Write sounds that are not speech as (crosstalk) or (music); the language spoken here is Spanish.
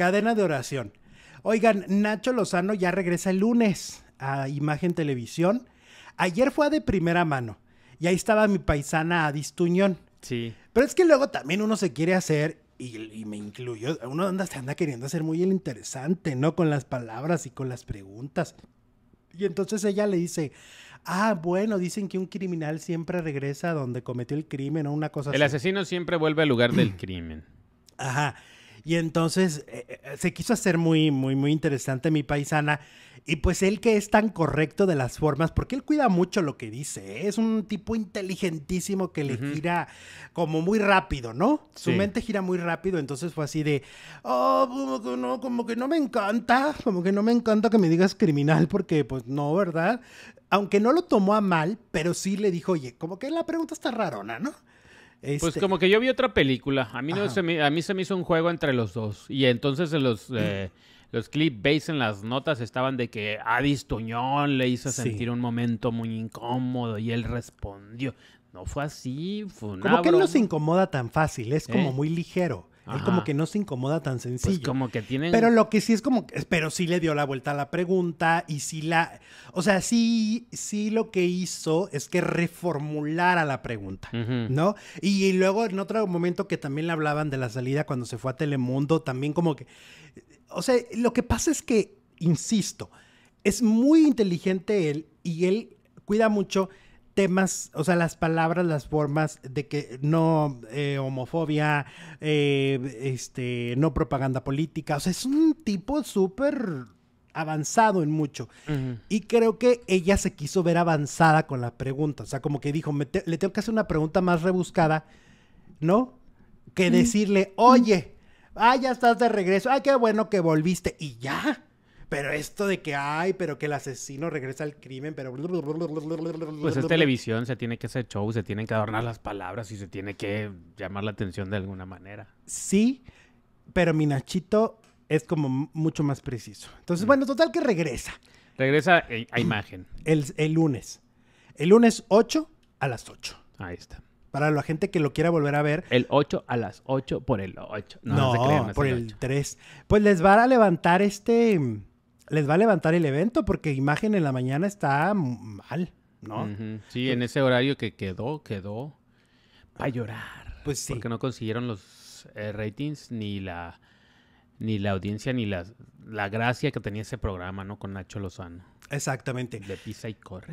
Cadena de oración. Oigan, Nacho Lozano ya regresa el lunes a Imagen Televisión. Ayer fue de primera mano y ahí estaba mi paisana Adis Sí. Pero es que luego también uno se quiere hacer, y, me incluyo, uno anda, se anda queriendo hacer muy el interesante, ¿no? Con las palabras y con las preguntas. Y entonces ella le dice, ah, bueno, dicen que un criminal siempre regresa a donde cometió el crimen o una cosa así. El asesino siempre vuelve al lugar del crimen. Ajá. Y entonces eh, eh, se quiso hacer muy, muy, muy interesante mi paisana. Y pues él que es tan correcto de las formas, porque él cuida mucho lo que dice. ¿eh? Es un tipo inteligentísimo que le gira como muy rápido, ¿no? Su mente gira muy rápido, entonces fue así de, oh, como no, como que no me encanta, como que no me encanta que me digas criminal, porque pues no, ¿verdad? Aunque no lo tomó a mal, pero sí le dijo, oye, como que la pregunta está rarona, ¿no? Pues este, como que yo vi otra película. A mí, no se me, a mí se me hizo un juego entre los dos. Y entonces en los, eh, (clears throat) los clip base en las notas estaban de que Adis Tuñón le hizo sentir un momento muy incómodo y él respondió. No fue así, fue Como que no se incomoda tan fácil, es como ¿Eh? muy ligero. Él como que no se incomoda tan pues sencillo. Pues como que tiene Pero lo que sí es como... Pero sí le dio la vuelta a la pregunta y sí la... O sea, sí, sí lo que hizo es que reformulara la pregunta, ¿no? y luego en otro momento que también le hablaban de la salida cuando se fue a Telemundo, también como que... O sea, lo que pasa es que, insisto, es muy inteligente él y él cuida mucho temas, o sea, las palabras, las formas de que no eh, homofobia, eh, este, no propaganda política, o sea, es un tipo súper avanzado en mucho. Y creo que ella se quiso ver avanzada con la pregunta, o sea, como que dijo, le tengo que hacer una pregunta más rebuscada, ¿no? Que decirle, oye, ah, ya estás de regreso, ay, ah, qué bueno que volviste, y ya. Pero esto de que hay, pero que el asesino regresa al crimen, pero... Pues es televisión, se tiene que hacer show, se tienen que adornar las palabras y se tiene que llamar la atención de alguna manera. Sí, pero mi Nachito es como mucho más preciso. Entonces, mm. bueno, total que regresa. Regresa eh, a imagen. El, lunes. El lunes 8 a las 8. Ahí está. Para la gente que lo quiera volver a ver. El 8 a las 8 por el 8. No, se crean, por el 3. Pues les va a levantar este les va a levantar el evento porque imagen en la mañana está mal, ¿no? Sí, en ese horario que quedó, quedó para llorar. Pues sí. Porque no consiguieron los eh, ratings ni la ni la audiencia ni la, la gracia que tenía ese programa, ¿no? Con Nacho Lozano. Exactamente. De pisa y corre.